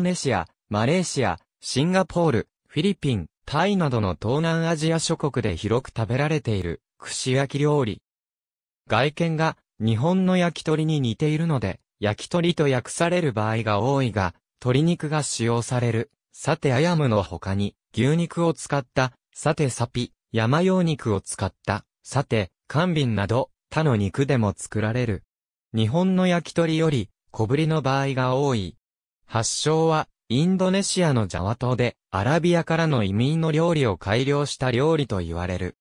ネシア、マレーシア、シンガポール、フィリピン、タイなどの東南アジア諸国で広く食べられている串焼き料理。外見が日本の焼き鳥に似ているので、焼き鳥と訳される場合が多いが、鶏肉が使用される、さてアヤムの他に、牛肉を使った、さてサピ、山用肉を使った、さて、甘瓶など、他の肉でも作られる。日本の焼き鳥より、小ぶりの場合が多い。発祥は、インドネシアのジャワ島で、アラビアからの移民の料理を改良した料理と言われる。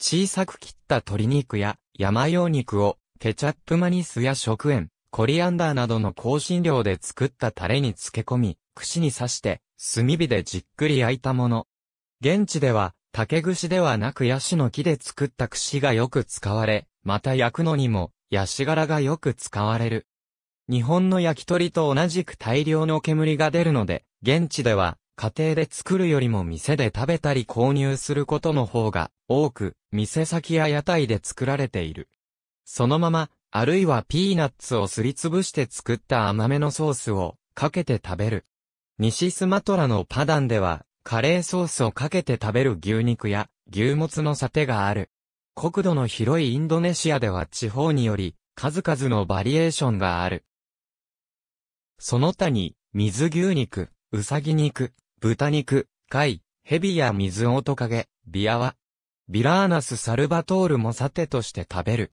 小さく切った鶏肉や山用肉をケチャップマニスや食塩、コリアンダーなどの香辛料で作ったタレに漬け込み、串に刺して炭火でじっくり焼いたもの。現地では竹串ではなくヤシの木で作った串がよく使われ、また焼くのにもヤシ柄がよく使われる。日本の焼き鳥と同じく大量の煙が出るので、現地では家庭で作るよりも店で食べたり購入することの方が多く、店先や屋台で作られている。そのまま、あるいはピーナッツをすりつぶして作った甘めのソースをかけて食べる。西スマトラのパダンでは、カレーソースをかけて食べる牛肉や牛もつのサテがある。国土の広いインドネシアでは地方により、数々のバリエーションがある。その他に、水牛肉、うさぎ肉、豚肉、貝、蛇や水オトカゲ、ビアは、ビラーナスサルバトールもサテとして食べる。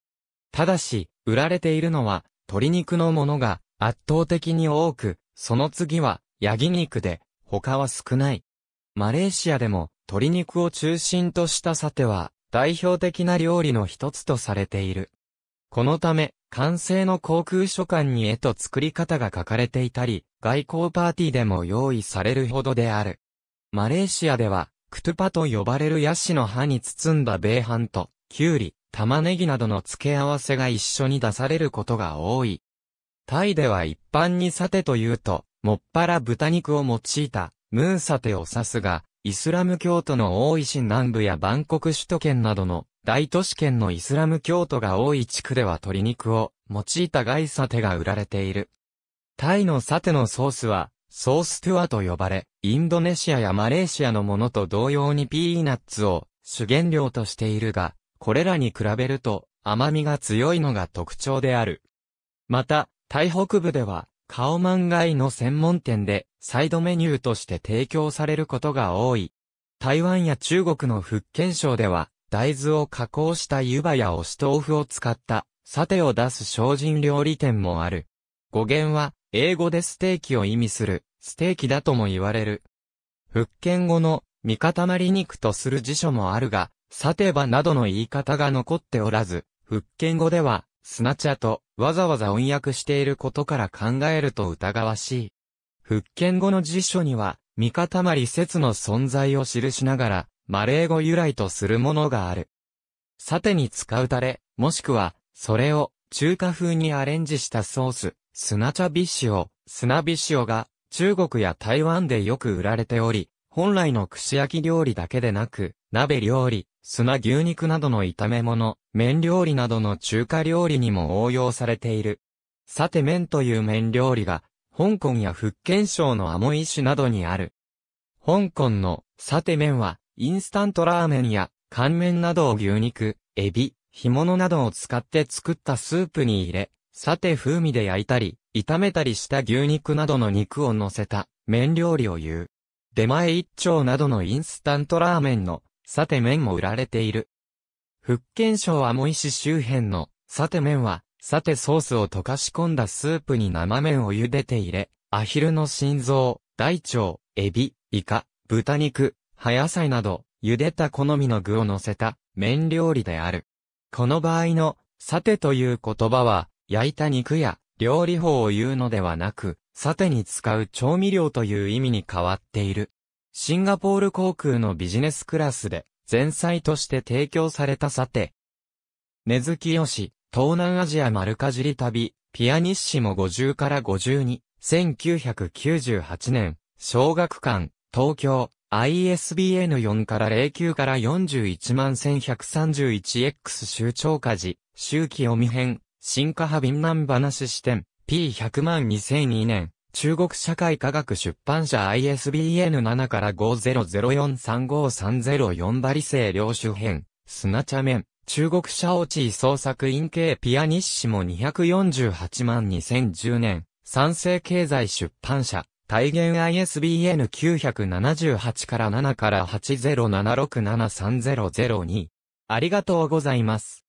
ただし、売られているのは、鶏肉のものが圧倒的に多く、その次は、ヤギ肉で、他は少ない。マレーシアでも、鶏肉を中心としたサテは、代表的な料理の一つとされている。このため、完成の航空書館に絵と作り方が書かれていたり、外交パーティーでも用意されるほどである。マレーシアでは、クトゥパと呼ばれるヤシの葉に包んだ米飯と、キュウリ、玉ねぎなどの付け合わせが一緒に出されることが多い。タイでは一般にサテというと、もっぱら豚肉を用いた、ムーサテを指すが、イスラム教徒の多い市南部やバンコク首都圏などの大都市圏のイスラム教徒が多い地区では鶏肉を用いたガイサテが売られている。タイのサテのソースは、ソーストゥアと呼ばれ、インドネシアやマレーシアのものと同様にピーナッツを主原料としているが、これらに比べると甘みが強いのが特徴である。また、タイ北部では、カオマンガイの専門店でサイドメニューとして提供されることが多い。台湾や中国の福建省では、大豆を加工した湯葉やおし豆腐を使った、サテを出す精進料理店もある。語源は、英語でステーキを意味する、ステーキだとも言われる。復権語の、味塊肉とする辞書もあるが、サテバなどの言い方が残っておらず、復権語では、スナチャとわざわざ音訳していることから考えると疑わしい。復権語の辞書には、味塊説の存在を記しながら、マレー語由来とするものがある。さてに使うタレ、もしくは、それを中華風にアレンジしたソース、スナチャビシオ、スナビシオが中国や台湾でよく売られており、本来の串焼き料理だけでなく、鍋料理、砂牛肉などの炒め物、麺料理などの中華料理にも応用されている。さて麺という麺料理が、香港や福建省のアモイ市などにある。香港のさて麺は、インスタントラーメンや、乾麺などを牛肉、エビ、干物などを使って作ったスープに入れ、さて風味で焼いたり、炒めたりした牛肉などの肉を乗せた、麺料理を言う。出前一丁などのインスタントラーメンの、さて麺も売られている。福建省アモイ市周辺の、さて麺は、さてソースを溶かし込んだスープに生麺を茹でて入れ、アヒルの心臓、大腸、エビ、イカ、豚肉、葉野菜など、茹でた好みの具を乗せた麺料理である。この場合の、さてという言葉は、焼いた肉や料理法を言うのではなく、さてに使う調味料という意味に変わっている。シンガポール航空のビジネスクラスで、前菜として提供されたさて。根月よし、東南アジア丸かじり旅、ピアニッシモ50から52、1998年、小学館、東京、ISBN 4から09から41万 1131X 周長家事、周期読み編、進化派敏難話視点、P100 万2002年、中国社会科学出版社 ISBN7 から50043530バリ性領主編、砂茶面、中国社オチ創作院系ピアニッシモ248万2010年、賛成経済出版社。体現 ISBN 978から7から807673002。ありがとうございます。